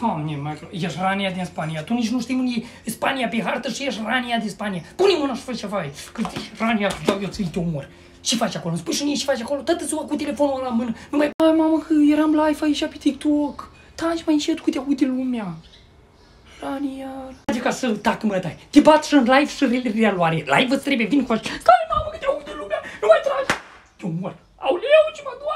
Doamne, Michael, ești Rania din Spania. Tu nici nu știi unde e Spania pe hartă și ești Rania din Spania. Pune mâna și faci ceva. Că ești Rania, îți dau eu ți te omor. Ce faci acolo? Îmi spui și mie ce faci acolo? Tată, ziua cu telefonul ăla în mână. Nu mai... Ai, mamă, că eram live aici pe TikTok. Taci mai încet cu te aude lumea. Rania... Adică să tac mă tai. Te bat și în live și realoare. Live îți trebuie, vin cu așa. Stai, mamă, că te aude lumea. Nu mai tragi. Te omor. Aoleu, ce mă doar.